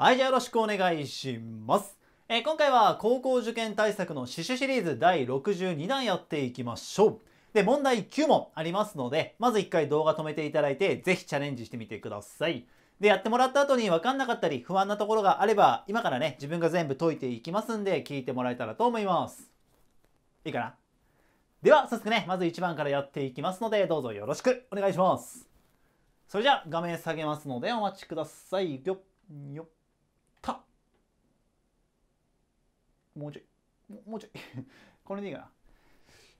はい、じゃあよろしくお願いします。えー、今回は高校受験対策の刺繍シリーズ第62弾やっていきましょう。で、問題9問ありますので、まず1回動画止めていただいて、ぜひチャレンジしてみてください。で、やってもらった後に分かんなかったり、不安なところがあれば、今からね、自分が全部解いていきますんで、聞いてもらえたらと思います。いいかなでは、早速ね、まず1番からやっていきますので、どうぞよろしくお願いします。それじゃあ、画面下げますので、お待ちください。よっ、よっ。もうちょいもうちょい これでいいかな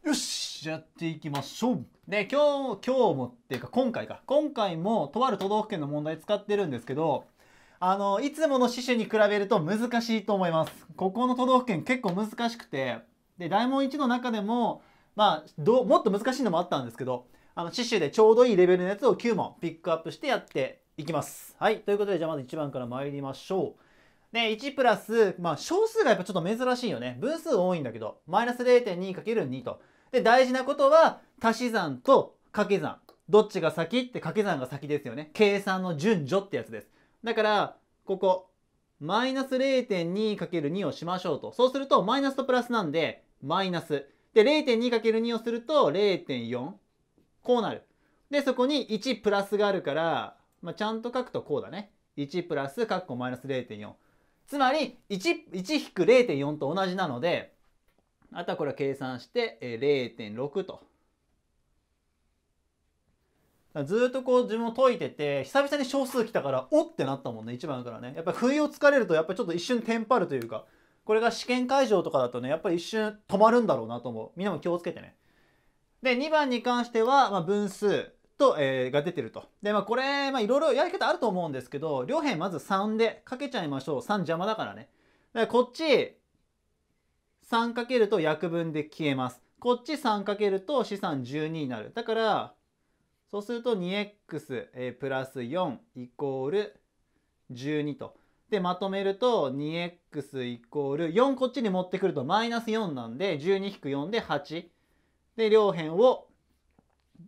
よしやっていきましょうで今日今日もっていうか今回か今回もとある都道府県の問題使ってるんですけどあのいつもの死守に比べると難しいと思いますここの都道府県結構難しくてで大問1の中でもまあどもっと難しいのもあったんですけどあの死守でちょうどいいレベルのやつを9問ピックアップしてやっていきますはいということでじゃあまず1番から参りましょうで、1プラス、まあ、小数がやっぱちょっと珍しいよね。分数多いんだけど、マイナス 0.2×2 と。で、大事なことは、足し算と掛け算。どっちが先って掛け算が先ですよね。計算の順序ってやつです。だから、ここ、マイナス 0.2×2 をしましょうと。そうすると、マイナスとプラスなんで、マイナス。で、0.2×2 をすると0.4。こうなる。で、そこに1プラスがあるから、まあ、ちゃんと書くとこうだね。1プラス、カッコマイナス0.4。つまり 1, 1引く0.4と同じなのであとはこれは計算して0.6と。ずっとこう自分を解いてて久々に小数来たからおってなったもんね一番からねやっぱ不意をつかれるとやっぱりちょっと一瞬テンパるというかこれが試験会場とかだとねやっぱり一瞬止まるんだろうなと思うみんなも気をつけてねで2番に関しては、まあ、分数と、えー、が出てると。で、まあこれ、まあいろいろやり方あると思うんですけど、両辺まず3でかけちゃいましょう。3邪魔だからね。らこっち、3かけると約分で消えます。こっち3かけると資産12になる。だから、そうすると 2x、えー、プラス4イコール12と。で、まとめると 2x イコール4こっちに持ってくるとマイナス4なんで12-4で8。で、両辺を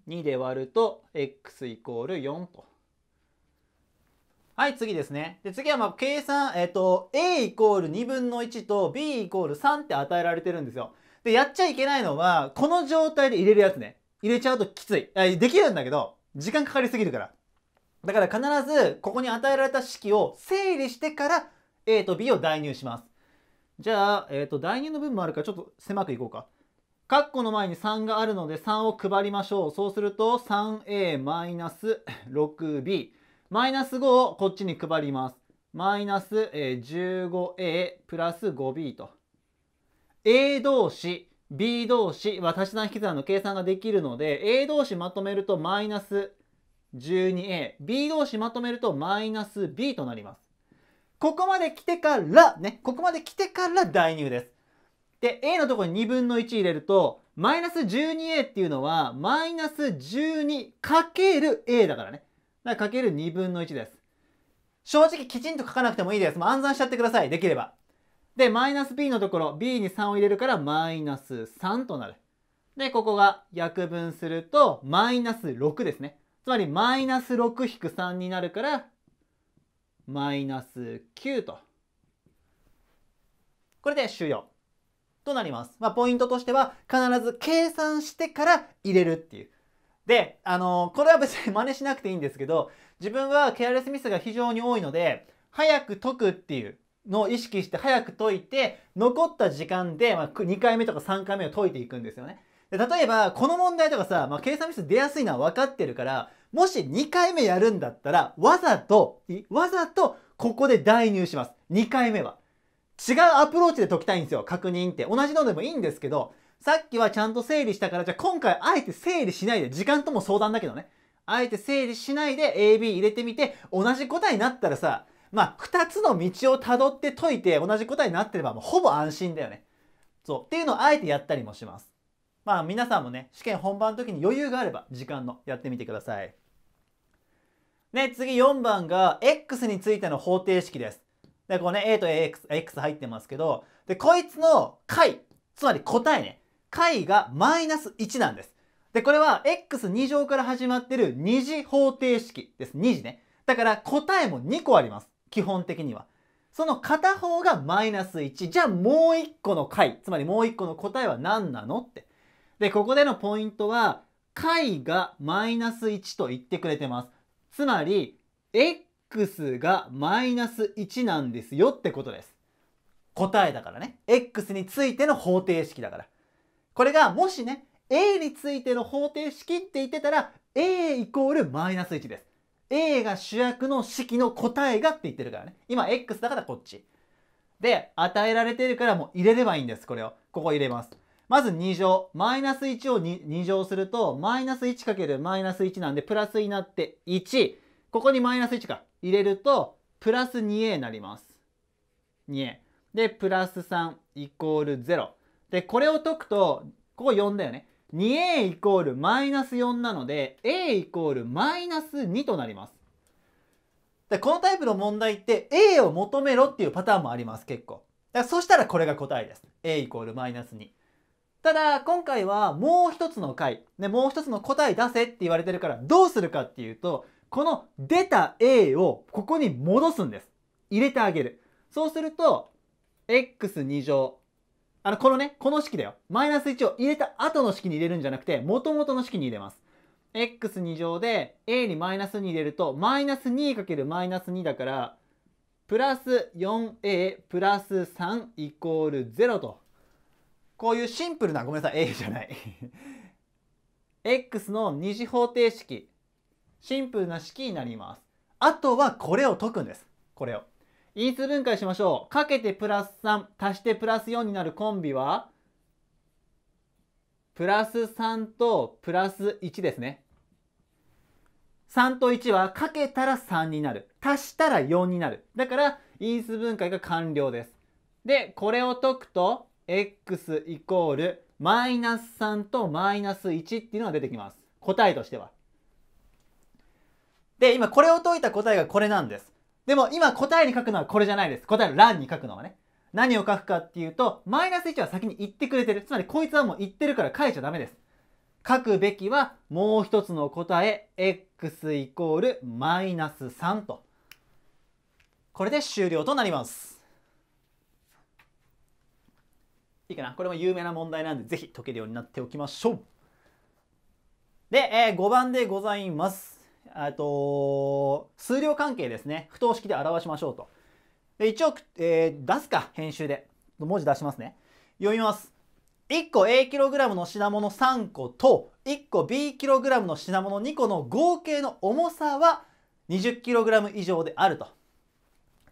2で割ると x イコール4と。はい、次ですね。で、次はまあ計算、えっ、と、a イコール2分の1と b イコール3って与えられてるんですよ。で、やっちゃいけないのは、この状態で入れるやつね。入れちゃうときつい。できるんだけど、時間かかりすぎるから。だから必ず、ここに与えられた式を整理してから、a と b を代入します。じゃあ、えっ、と、代入の部分もあるから、ちょっと狭くいこうか。カッコの前に3があるので3を配りましょう。そうすると 3a-6b。マイナス5をこっちに配ります。マイナス 15a プラス 5b と。a 同士、b 同士は足し算引き算の計算ができるので、a 同士まとめるとマイナス 12a、b 同士まとめるとマイナス b となります。ここまで来てから、ね、ここまで来てから代入です。で、A のところに2分の1入れると、マイナス 12A っていうのは、マイナス 12×A だからね。だからかける2分の1です。正直きちんと書かなくてもいいです。もう暗算しちゃってください。できれば。で、マイナス B のところ、B に3を入れるから、マイナス3となる。で、ここが約分すると、マイナス6ですね。つまり、マイナス6引く3になるから、マイナス9と。これで終了。となります。まあ、ポイントとしては、必ず計算してから入れるっていう。で、あのー、これは別に 真似しなくていいんですけど、自分はケアレスミスが非常に多いので、早く解くっていうのを意識して早く解いて、残った時間で、ま2回目とか3回目を解いていくんですよね。で例えば、この問題とかさ、まあ、計算ミス出やすいのは分かってるから、もし2回目やるんだったら、わざと、わざと、ここで代入します。2回目は。違うアプローチで解きたいんですよ。確認って。同じのでもいいんですけど、さっきはちゃんと整理したから、じゃあ今回あえて整理しないで、時間とも相談だけどね。あえて整理しないで AB 入れてみて、同じ答えになったらさ、まあ、二つの道をたどって解いて、同じ答えになってれば、もうほぼ安心だよね。そう。っていうのをあえてやったりもします。まあ、皆さんもね、試験本番の時に余裕があれば、時間のやってみてください。ね、次4番が、X についての方程式です。で、こうね、a と ax x 入ってますけど、で、こいつの解、つまり答えね、解がマイナス1なんです。で、これは x2 乗から始まってる2次方程式です。2次ね。だから答えも2個あります。基本的には。その片方がマイナス1。じゃあもう1個の解、つまりもう1個の答えは何なのって。で、ここでのポイントは、解がマイナス1と言ってくれてます。つまり、x がマイナス1なんですよってことです。答えだからね。x についての方程式だから。これがもしね、a についての方程式って言ってたら、a イコールマイナス1です。a が主役の式の答えがって言ってるからね。今 x だからこっち。で、与えられてるからもう入れればいいんです、これを。ここ入れます。まず2乗。マイナス1を 2, 2乗すると、マイナス1るマイナス1なんで、プラスになって1。ここにマイナス1か。入れるとプラス 2a になります。2a。で、プラス3イコール0。で、これを解くと、ここ4だよね。2a イコールマイナス4なので、a イコールマイナス2となります。で、このタイプの問題って a を求めろっていうパターンもあります、結構。だそしたらこれが答えです。a イコールマイナス2。ただ、今回はもう一つの解、ね、もう一つの答え出せって言われてるから、どうするかっていうと、この出た A をここに戻すんです。入れてあげる。そうすると、x2 乗。あの、このね、この式だよ。マイナス1を入れた後の式に入れるんじゃなくて、元々の式に入れます。x2 乗で a にマイナス2入れると、マイナス 2× マイナス2だから、プラス 4a プラス3イコール0と。こういうシンプルな、ごめんなさい、a じゃない。x の2次方程式シンプルな式になります。あとはこれを解くんです。これを。因数分解しましょう。かけてプラス3足してプラス4になるコンビはプラス3とプラス1ですね。3と1はかけたら3になる。足したら4になる。だから因数分解が完了です。で、これを解くと x イコールマイナス3とマイナス1っていうのが出てきます。答えとしては。で、今これを解いた答えがこれなんです。でも今答えに書くのはこれじゃないです。答えの欄に書くのはね。何を書くかっていうと、マイナス1は先に言ってくれてる。つまりこいつはもう言ってるから書いちゃダメです。書くべきはもう一つの答え、x イコールマイナス3と。これで終了となります。いいかなこれも有名な問題なんで、ぜひ解けるようになっておきましょう。で、えー、5番でございます。えっと、数量関係ですね。不等式で表しましょうと。で一応、えー、出すか、編集で。文字出しますね。読みます。1個 A kg の品物3個と1個 B kg の品物2個の合計の重さは 20kg 以上であると。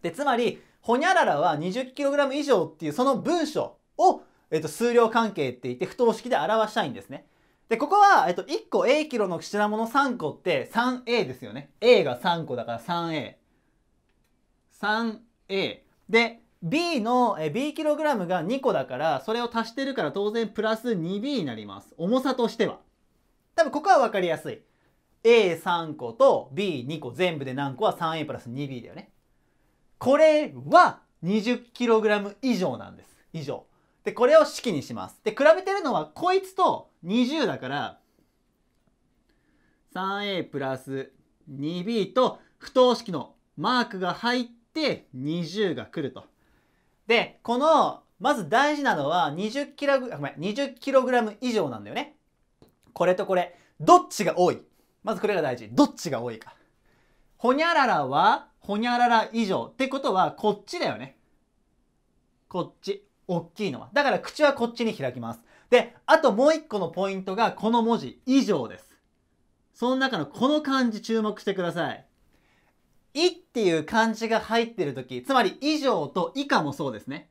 で、つまり、ほにゃららは 20kg 以上っていうその文章を、えっと、数量関係って言って不等式で表したいんですね。で、ここは、えっと、1個 A キロの品物3個って 3A ですよね。A が3個だから 3A。3A。で、B の B キログラムが2個だから、それを足してるから当然プラス 2B になります。重さとしては。多分ここはわかりやすい。A3 個と B2 個全部で何個は 3A プラス 2B だよね。これは 20kg 以上なんです。以上。で、これを式にします。で、比べてるのはこいつと20だから、3a プラス 2b と不等式のマークが入って20が来ると。で、この、まず大事なのは 20kg、ごめん、20kg 以上なんだよね。これとこれ。どっちが多いまずこれが大事。どっちが多いか。ほにゃららは、ほにゃらら以上。ってことは、こっちだよね。こっち。大きいのは。だから口はこっちに開きます。で、あともう一個のポイントがこの文字以上です。その中のこの漢字注目してください。いっていう漢字が入ってる時、つまり以上と以下もそうですね。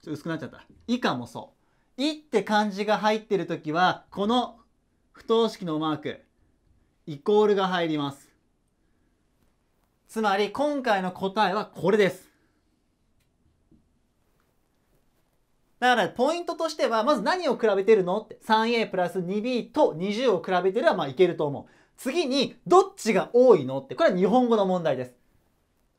ちょっと薄くなっちゃった。以下もそう。いって漢字が入ってる時は、この不等式のマーク、イコールが入ります。つまり今回の答えはこれです。だからポイントとしては、まず何を比べてるのって 3A プラス 2B と20を比べてればまあいけると思う。次に、どっちが多いのって、これは日本語の問題です。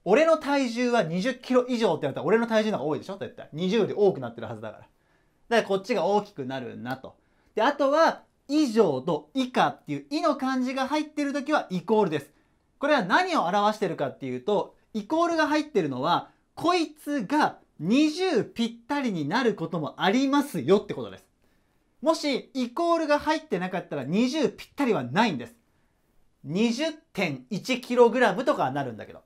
俺の体重は20キロ以上ってなったら俺の体重の方が多いでしょ絶対。20より多くなってるはずだから。だからこっちが大きくなるなと。で、あとは、以上と以下っていう「い」の漢字が入ってる時はイコールです。これは何を表してるかっていうとイコールが入ってるのはこいつが20ぴったりになることもありますよってことです。もしイコールが入ってなかったら20ぴったりはないんです。20.1kg とかなるんだけど。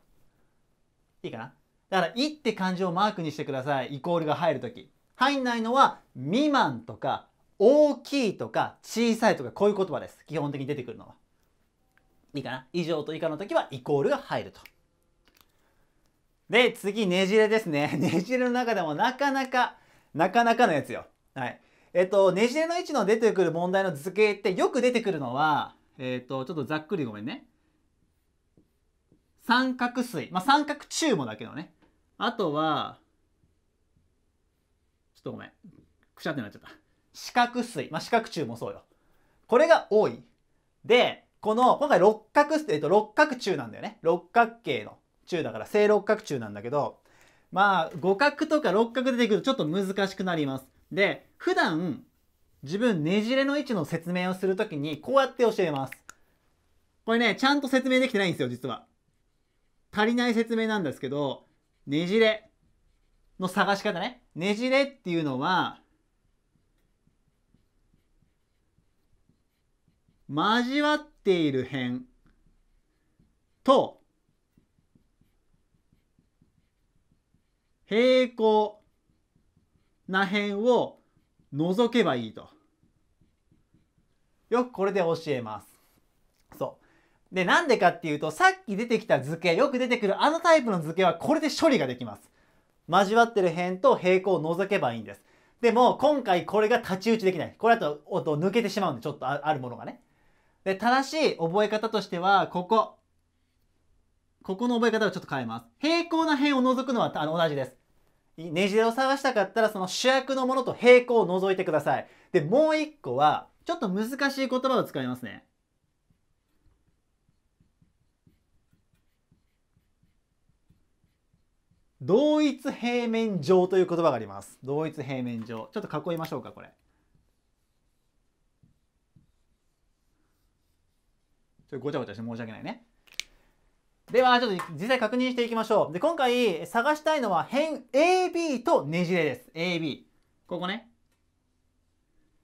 いいかなだからいって漢字をマークにしてください。イコールが入るとき。入んないのは未満とか大きいとか小さいとかこういう言葉です。基本的に出てくるのは。いいかな以上と以下の時はイコールが入ると。で、次、ねじれですね。ねじれの中でもなかなか、なかなかのやつよ。はい。えっと、ねじれの位置の出てくる問題の図形ってよく出てくるのは、えっと、ちょっとざっくりごめんね。三角錐。まあ、三角柱もだけどね。あとは、ちょっとごめん。くしゃってなっちゃった。四角錐。まあ、四角柱もそうよ。これが多い。で、この、今回六角、えっと、六角柱なんだよね。六角形の。中だから正六角中なんだけどまあ五角とか六角出てくるとちょっと難しくなります。で普段自分ねじれの位置の説明をする時にこうやって教えます。これねちゃんと説明できてないんですよ実は。足りない説明なんですけどねじれの探し方ね。ねじれっていうのは交わっている辺と平行な辺を除けばいいと。よくこれで教えます。そう。で、なんでかっていうと、さっき出てきた図形、よく出てくるあのタイプの図形はこれで処理ができます。交わってる辺と平行を除けばいいんです。でも、今回これが太刀打ちできない。これだと音抜けてしまうんで、ちょっとあるものがね。で、正しい覚え方としては、ここ。ここの覚え方をちょっと変えます。平行な辺を除くのはあの同じです。ねじれを探したかったらその主役のものと平行を除いてください。で、もう一個は、ちょっと難しい言葉を使いますね。同一平面上という言葉があります。同一平面上。ちょっと囲いましょうか、これ。ちょっとごちゃごちゃして申し訳ないね。では、ちょっと実際確認していきましょう。で、今回探したいのは辺 AB とねじれです。AB。ここね。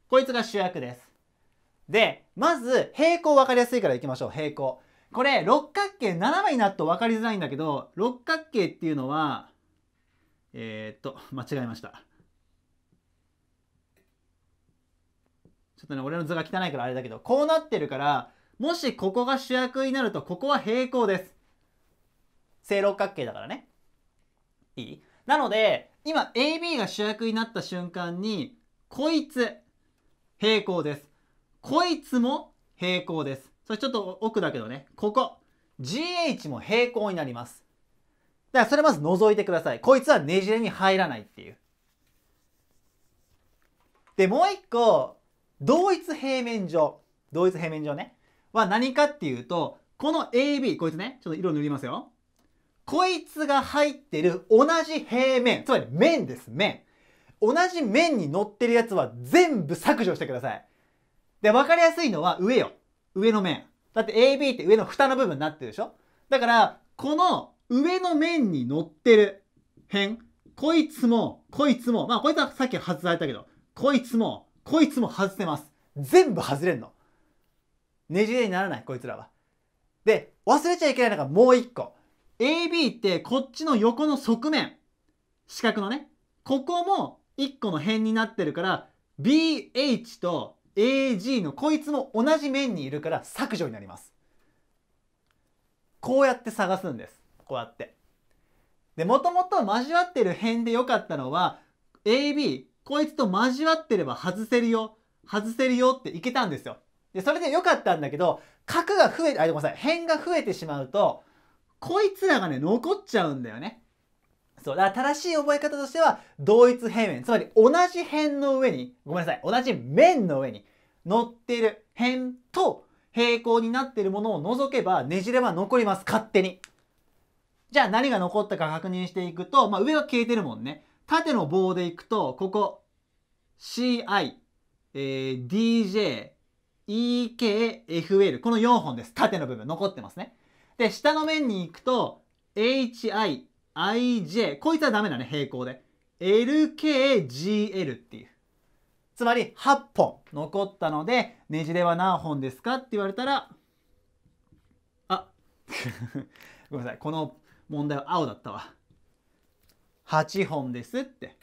こいつが主役です。で、まず平行分かりやすいからいきましょう。平行。これ、六角形斜めになると分かりづらいんだけど、六角形っていうのは、えー、っと、間違えました。ちょっとね、俺の図が汚いからあれだけど、こうなってるから、もしここが主役になると、ここは平行です。正六角形だからね。いいなので、今 AB が主役になった瞬間に、こいつ、平行です。こいつも平行です。それちょっと奥だけどね、ここ、GH も平行になります。だからそれまず覗いてください。こいつはねじれに入らないっていう。で、もう一個、同一平面上。同一平面上ね。は何かっていうと、この AB、こいつね、ちょっと色塗りますよ。こいつが入ってる同じ平面、つまり面です、面。同じ面に乗ってるやつは全部削除してください。で、わかりやすいのは上よ。上の面。だって AB って上の蓋の部分になってるでしょだから、この上の面に乗ってる辺、こいつも、こいつも、まあこいつはさっき外されたけど、こいつも、こいつも外せます。全部外れんの。ねじれにならない、こいつらは。で、忘れちゃいけないのがもう一個。AB ってこっちの横の側面四角のねここも1個の辺になってるから BH と AG のこいつも同じ面にいるから削除になりますこうやって探すんですこうやってでもともと交わってる辺で良かったのは AB こいつと交わってれば外せるよ外せるよっていけたんですよでそれで良かったんだけど角が増えてあごめんなさい辺が増えてしまうとこいつらがね、残っちゃうんだよね。そう。だから正しい覚え方としては、同一平面。つまり同じ辺の上に、ごめんなさい、同じ面の上に乗っている辺と平行になっているものを除けば、ねじれは残ります。勝手に。じゃあ何が残ったか確認していくと、まあ、上が消えてるもんね。縦の棒でいくと、ここ、CI、え DJ、EKFL。この4本です。縦の部分残ってますね。で、下の面に行くと、hi, ij。こいつはダメだね、平行で。lkgl っていう。つまり8本残ったので、ねじれは何本ですかって言われたら、あ、ごめんなさい。この問題は青だったわ。8本ですって。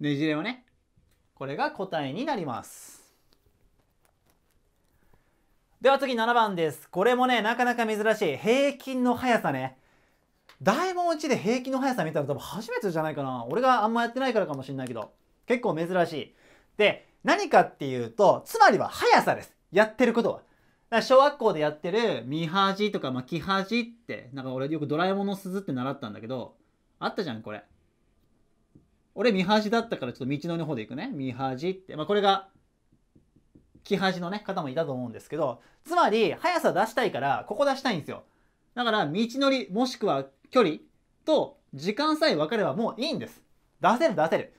ねじれをね、これが答えになります。では次7番です。これもね、なかなか珍しい。平均の速さね。大問1で平均の速さ見たら多分初めてじゃないかな。俺があんまやってないからかもしんないけど。結構珍しい。で、何かっていうと、つまりは速さです。やってることは。小学校でやってる、ミハジとか、まあ、キハジって、なんか俺よくドラえもんの鈴って習ったんだけど、あったじゃん、これ。俺、ミハジだったからちょっと道のりの方で行くね。ミハジって。まあ、これが気端のね、方もいたと思うんですけど、つまり、速さ出したいから、ここ出したいんですよ。だから、道のり、もしくは距離と時間さえ分かればもういいんです。出せる出せる。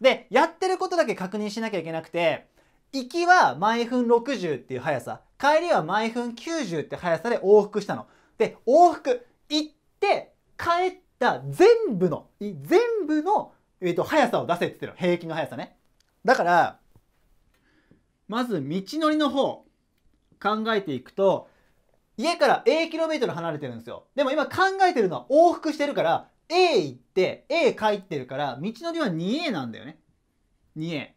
で、やってることだけ確認しなきゃいけなくて、行きは毎分60っていう速さ、帰りは毎分90って速さで往復したの。で、往復、行って、帰った全部の、全部の、えっ、ー、と、速さを出せって言ってるの。平均の速さね。だから、まず道のりの方考えていくと家から A km 離れてるんですよでも今考えてるのは往復してるから A 行って A 帰ってるから道のりは 2A なんだよね 2A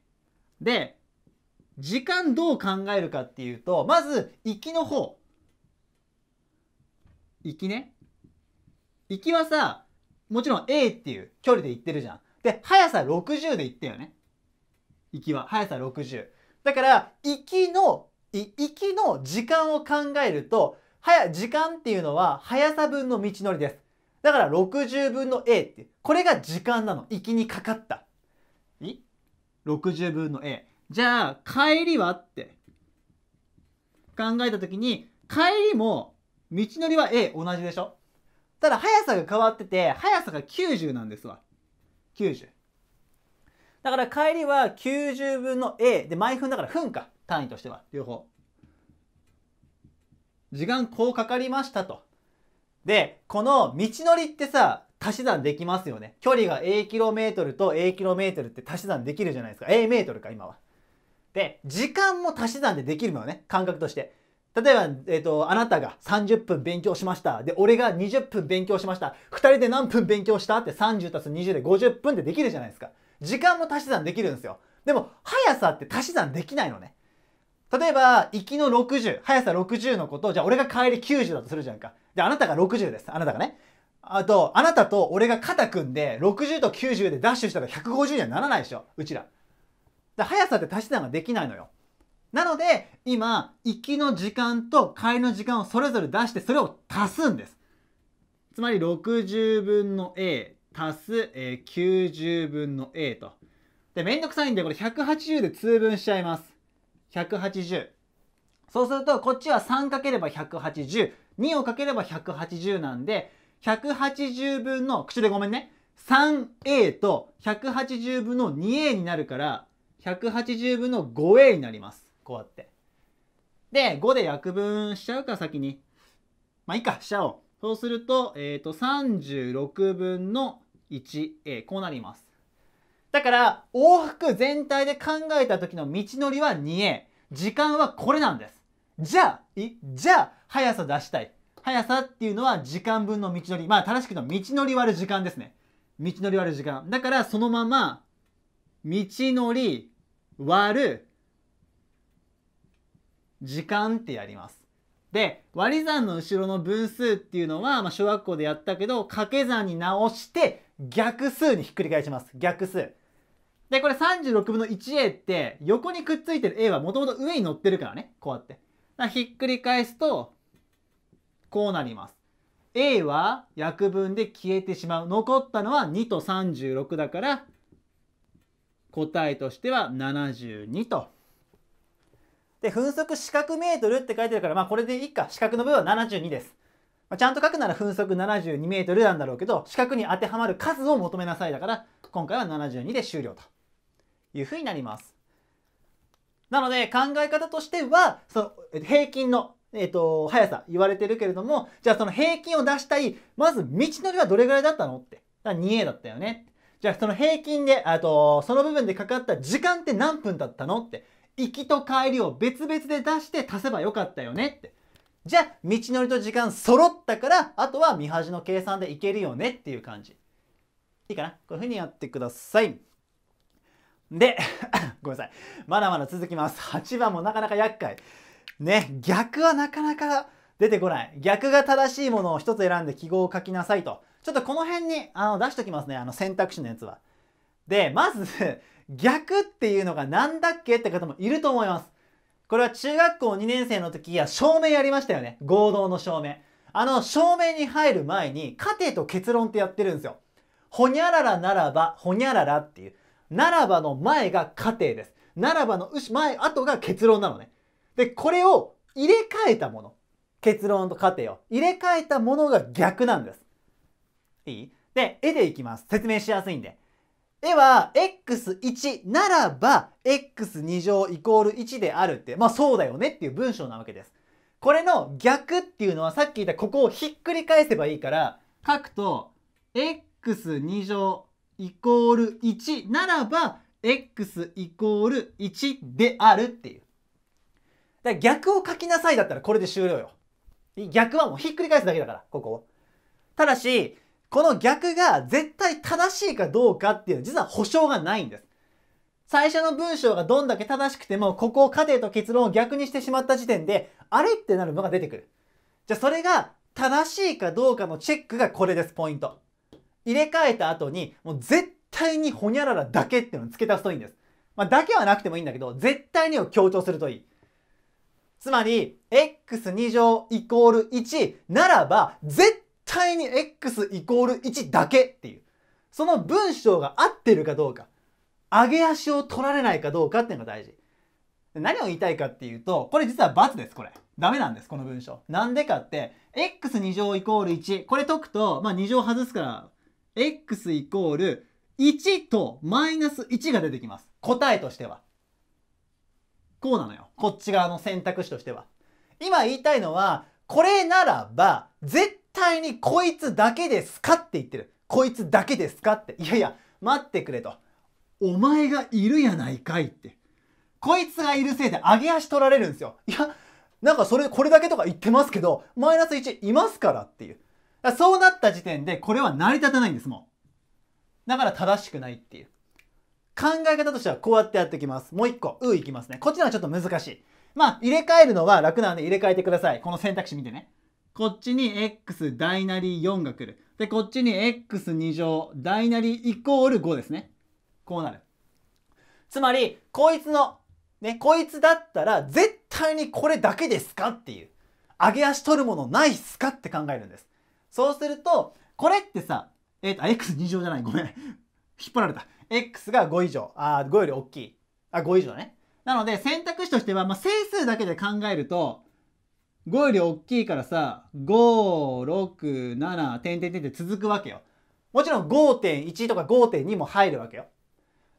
で時間どう考えるかっていうとまず行きの方行きね行きはさもちろん A っていう距離で行ってるじゃんで速さ60で行ってよね行きは速さ60だから行きの行きの時間を考えると早時間っていうのは速さ分の道のりですだから60分の A ってこれが時間なの行きにかかった60分の A じゃあ帰りはって考えた時に帰りも道のりは A 同じでしょただ速さが変わってて速さが90なんですわ90だから帰りは90分の A で毎分だから分か単位としては両方時間こうかかりましたとでこの道のりってさ足し算できますよね距離が A km と A km って足し算できるじゃないですか A メートルか今はで時間も足し算でできるのね感覚として例えば、えっ、ー、と、あなたが30分勉強しました。で、俺が20分勉強しました。2人で何分勉強したって30たす20で50分でできるじゃないですか。時間も足し算できるんですよ。でも、速さって足し算できないのね。例えば、行きの60、速さ60のことを、じゃあ俺が帰り90だとするじゃんか。で、あなたが60です。あなたがね。あと、あなたと俺が肩組んで、60と90でダッシュしたら150にはならないでしょ。うちら。で、速さって足し算ができないのよ。なので、今、行きの時間と帰りの時間をそれぞれ出して、それを足すんです。つまり60分の A 足す、えー、90分の a と。で、めんどくさいんで、これ180で通分しちゃいます。180。そうすると、こっちは3かければ180、2をかければ180なんで、180分の、口でごめんね。3a と180分の 2a になるから、180分の 5a になります。こうやって。で、5で約分しちゃうか、先に。まあいいか、しちゃおう。そうすると、えっ、ー、と、36分の 1A こうなりますだから往復全体で考えた時の道のりは 2A 時間はこれなんですじゃあいじゃあ速さ出したい速さっていうのは時間分の道のりまあ正しく言うと道のり割る時間ですね道のり割る時間だからそのまま道のり割る時間ってやりますで割り算の後ろの分数っていうのは、まあ、小学校でやったけど掛け算に直して逆数にひっくり返します。逆数。で、これ36分の 1a って横にくっついてる a はもともと上に乗ってるからね。こうやって。ひっくり返すと、こうなります。a は約分で消えてしまう。残ったのは2と36だから、答えとしては72と。で、分速四角メートルって書いてるから、まあこれでいいか。四角の部分は72です。まあ、ちゃんと書くなら分速 72m なんだろうけど四角に当てはまる数を求めなさいだから今回は72で終了というふうになります。なので考え方としてはその平均のえー、と、速さ言われてるけれども、じゃあその平均を出したい、まず道のりはどれぐらいだったのって。だ 2A だったよね。じゃあその平均で、あと、その部分でかかった時間って何分だったのって。行きと帰りを別々で出して足せばよかったよねって。じゃあ道のりと時間揃ったからあとは見端の計算でいけるよねっていう感じいいかなこういうふうにやってくださいで ごめんなさいまだまだ続きます8番もなかなか厄介ね逆はなかなか出てこない逆が正しいものを1つ選んで記号を書きなさいとちょっとこの辺にあの出しときますねあの選択肢のやつはでまず逆っていうのが何だっけって方もいると思いますこれは中学校2年生の時は証明やりましたよね。合同の証明。あの、証明に入る前に、過程と結論ってやってるんですよ。ほにゃららならば、ほにゃららっていう。ならばの前が過程です。ならばの前、後が結論なのね。で、これを入れ替えたもの。結論と過程を。入れ替えたものが逆なんです。いいで、絵でいきます。説明しやすいんで。では、x1 ならば、x2 乗イコール1であるって、まあそうだよねっていう文章なわけです。これの逆っていうのはさっき言ったここをひっくり返せばいいから、書くと、x2 乗イコール1ならば、x イコール1であるっていう。だから逆を書きなさいだったらこれで終了よ。逆はもうひっくり返すだけだから、ここを。ただし、この逆が絶対正しいかどうかっていうのは実は保証がないんです。最初の文章がどんだけ正しくても、ここを過程と結論を逆にしてしまった時点で、あれってなるのが出てくる。じゃあそれが正しいかどうかのチェックがこれです、ポイント。入れ替えた後に、もう絶対にほにゃららだけっていうのを付け足すといいんです。まあ、だけはなくてもいいんだけど、絶対にを強調するといい。つまり、x2 乗イコール1ならば、絶対に x イコール1だけっていう、その文章が合ってるかどうか、上げ足を取られないかどうかっていうのが大事。何を言いたいかっていうと、これ実は×です、これ。ダメなんです、この文章。なんでかって、x 二乗イコール1。これ解くと、まあ二乗外すから、x イコール1とマイナス1が出てきます。答えとしては。こうなのよ。こっち側の選択肢としては。今言いたいのは、これならば、絶対にこいつだけですかって言ってる。こいつだけですかって。いやいや、待ってくれと。お前がいるやないかいって。こいつがいるせいで上げ足取られるんですよ。いや、なんかそれ、これだけとか言ってますけど、マイナス1いますからっていう。そうなった時点で、これは成り立たないんですもん。だから正しくないっていう。考え方としてはこうやってやっていきます。もう一個、ういきますね。こっちのはちょっと難しい。まあ、入れ替えるのは楽なんで入れ替えてください。この選択肢見てね。こっちに x 大なり4が来る。で、こっちに x2 乗大なりイコール5ですね。こうなる。つまり、こいつの、ね、こいつだったら絶対にこれだけですかっていう。上げ足取るものないっすかって考えるんです。そうすると、これってさ、えっ、ー、と、x2 乗じゃない、ごめん。引っ張られた。x が5以上。あ、5より大きい。あ、5以上ね。なので、選択肢としては、まあ、整数だけで考えると、5より大きいからさ、5、6、7、点点点って続くわけよ。もちろん5.1とか5.2も入るわけよ。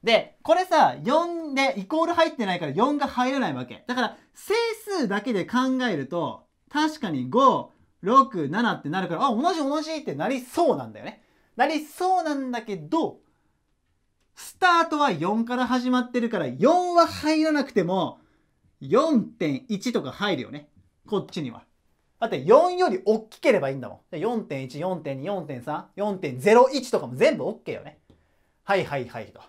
で、これさ、4でイコール入ってないから4が入らないわけ。だから整数だけで考えると、確かに5、6、7ってなるから、あ、同じ同じってなりそうなんだよね。なりそうなんだけど、スタートは4から始まってるから、4は入らなくても、4.1とか入るよね。こっちには。だって4より大きければいいんだもん。4.1、4.2、4.3、4.01とかも全部 OK よね。はいはいはいと。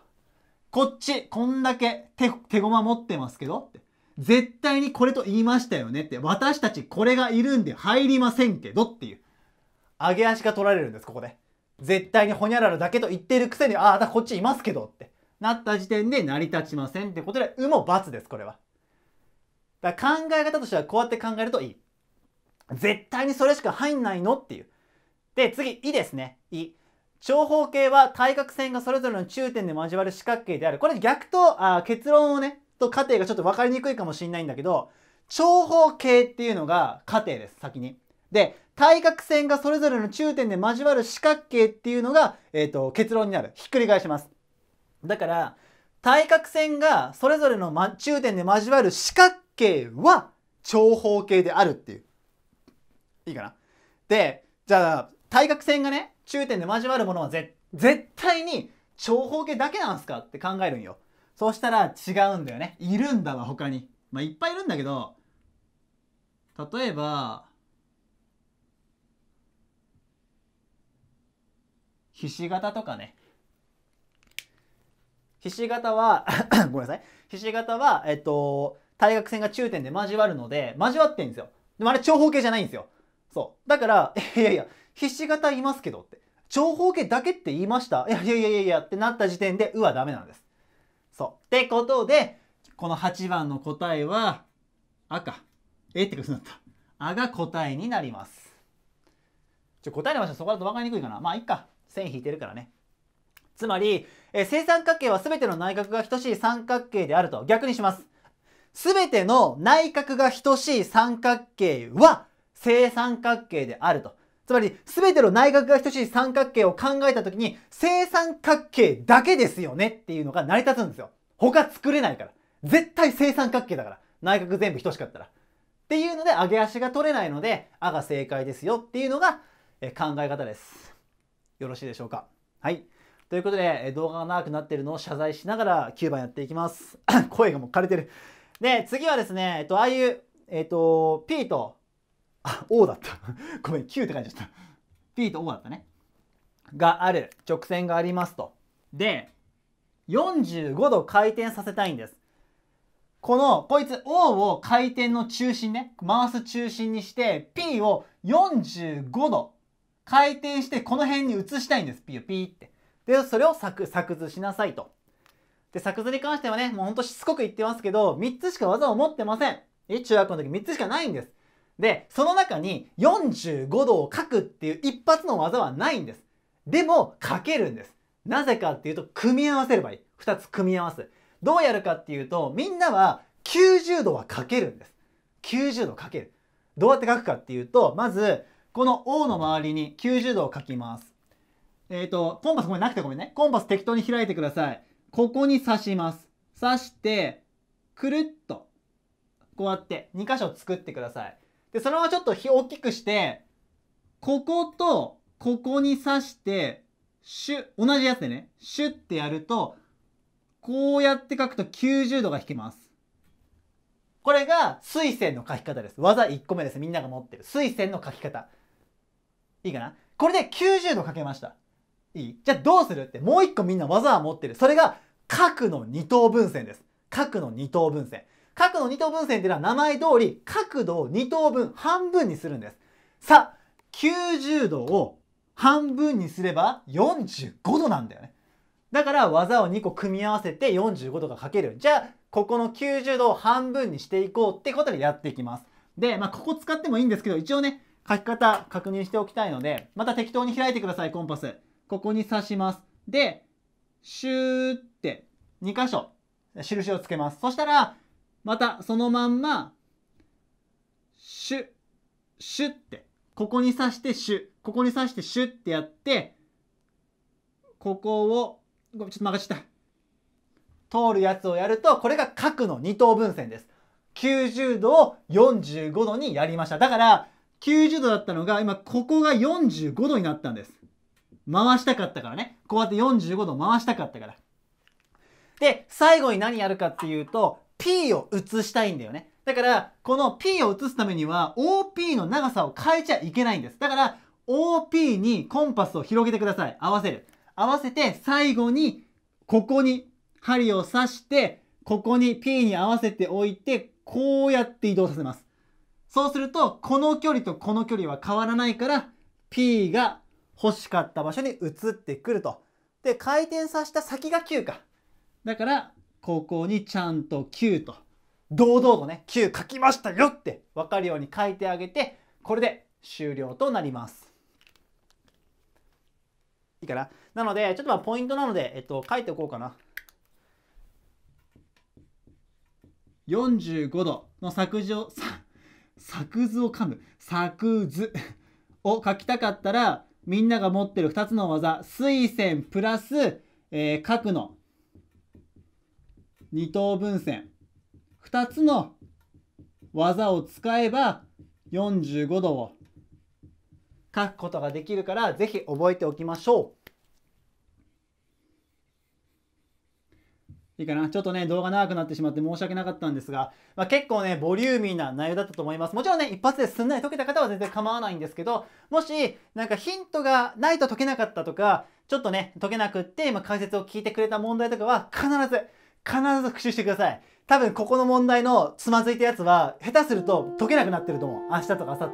こっち、こんだけ手、手駒持ってますけどって。絶対にこれと言いましたよねって。私たちこれがいるんで入りませんけどっていう。上げ足が取られるんです、ここで。絶対にホニャララだけと言ってるくせに、ああ、こっちいますけどって。なった時点で成り立ちませんってことで、うも×です、これは。だから考え方としてはこうやって考えるといい。絶対にそれしか入んないのっていう。で、次、いですね。い。長方形は対角線がそれぞれの中点で交わる四角形である。これ逆と、あ結論をね、と過程がちょっと分かりにくいかもしれないんだけど、長方形っていうのが過程です、先に。で、対角線がそれぞれの中点で交わる四角形っていうのが、えっ、ー、と、結論になる。ひっくり返します。だから、対角線がそれぞれの、ま、中点で交わる四角形は長方形であるっていう。いいかなで、じゃあ、対角線がね、中点で交わるものは絶対に長方形だけなんすかって考えるんよ。そうしたら違うんだよね。いるんだわ、他に。まあ、いっぱいいるんだけど、例えば、ひし形とかね。ひし形は ごめんなさい。ひし形は、えっと、対角線が中点で交わるので、交わってんですよ。でもあれ長方形じゃないんですよ。そう。だから、いやいや、ひし形いますけどって。長方形だけって言いましたいやいやいやいやってなった時点で、うはダメなんです。そう。ってことで、この8番の答えは、赤。えってことになった。あが答えになります。ちょ、答えの場所そこだと分かりにくいかな。まあ、いっか。線引いてるからね。つまり、え正三角形は全ての内角が等しい三角形であると逆にします。すべての内角が等しい三角形は正三角形であると。つまりすべての内角が等しい三角形を考えた時に正三角形だけですよねっていうのが成り立つんですよ。他作れないから。絶対正三角形だから。内角全部等しかったら。っていうので上げ足が取れないので「あ」が正解ですよっていうのが考え方です。よろしいでしょうか。はい。ということで動画が長くなってるのを謝罪しながら9番やっていきます。声がもう枯れてる。で、次はですね、えっと、ああいう、えっと、P と、あ、O だった。ごめん、Q って書いちゃった。P と O だったね。がある直線がありますと。で、45度回転させたいんです。この、こいつ O を回転の中心ね、回す中心にして、P を45度回転して、この辺に移したいんです。P をピーって。で、それを作、作図しなさいと。で、作図に関してはね、もうほんとしつこく言ってますけど、3つしか技を持ってません。え、中学校の時3つしかないんです。で、その中に45度を書くっていう一発の技はないんです。でも、書けるんです。なぜかっていうと、組み合わせればいい。2つ組み合わす。どうやるかっていうと、みんなは90度は書けるんです。90度書ける。どうやって書くかっていうと、まず、この O の周りに90度を書きます。えっ、ー、と、コンパスごめんなくてごめんね。コンパス適当に開いてください。ここに刺します刺してくるっとこうやって2箇所作ってくださいでそのままちょっと大きくしてこことここに刺してシュ同じやつでねシュッてやるとこうやって書くと90度が引けますこれが水線の書き方です技1個目ですみんなが持ってる水線の書き方いいかなこれで90度書けましたいいじゃあどうするってもう一個みんな技は持ってる。それが角の二等分線です。角の二等分線。角の二等分線っていうのは名前通り角度を二等分、半分にするんです。さあ、90度を半分にすれば45度なんだよね。だから技を2個組み合わせて45度がかける。じゃあ、ここの90度を半分にしていこうってことでやっていきます。で、まあ、ここ使ってもいいんですけど、一応ね、書き方確認しておきたいので、また適当に開いてください、コンパス。ここに刺します。で、シューって2箇所印をつけます。そしたら、またそのまんま、シュ、シュって、ここに刺してシュ、ここに刺してシュってやって、ここを、ごめん、ちょっと曲がっちゃった。通るやつをやると、これが角の二等分線です。90度を45度にやりました。だから、90度だったのが、今ここが45度になったんです。回したかったからね。こうやって45度回したかったから。で、最後に何やるかっていうと、P を移したいんだよね。だから、この P を移すためには、OP の長さを変えちゃいけないんです。だから、OP にコンパスを広げてください。合わせる。合わせて、最後に、ここに針を刺して、ここに P に合わせておいて、こうやって移動させます。そうすると、この距離とこの距離は変わらないから、P が欲しかった場所に移ってくると。で、回転させた先が9か。だから、ここにちゃんと9と、堂々とね、9書きましたよって分かるように書いてあげて、これで終了となります。いいかななので、ちょっとまあポイントなので、えっと、書いておこうかな。45度の作図を、作図を噛む。作図を書きたかったら、みんなが持ってる2つの技、垂線プラス、えー、角の二等分線。2つの技を使えば45度を書くことができるから、是非覚えておきましょう。いいかなちょっとね、動画長くなってしまって申し訳なかったんですが、まあ、結構ね、ボリューミーな内容だったと思います。もちろんね、一発ですんなり解けた方は全然構わないんですけど、もし、なんかヒントがないと解けなかったとか、ちょっとね、解けなくって、今解説を聞いてくれた問題とかは、必ず、必ず復習してください。多分、ここの問題のつまずいたやつは、下手すると解けなくなってると思う。明日とか明後日。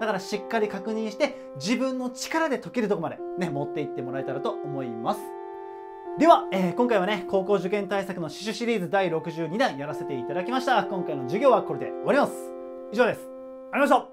だからしっかり確認して自分の力で解けるとこまでね持っていってもらえたらと思います。では、えー、今回はね高校受験対策の刺繍シリーズ第62弾やらせていただきました今回の授業はこれで終わります以上ですありがとうございました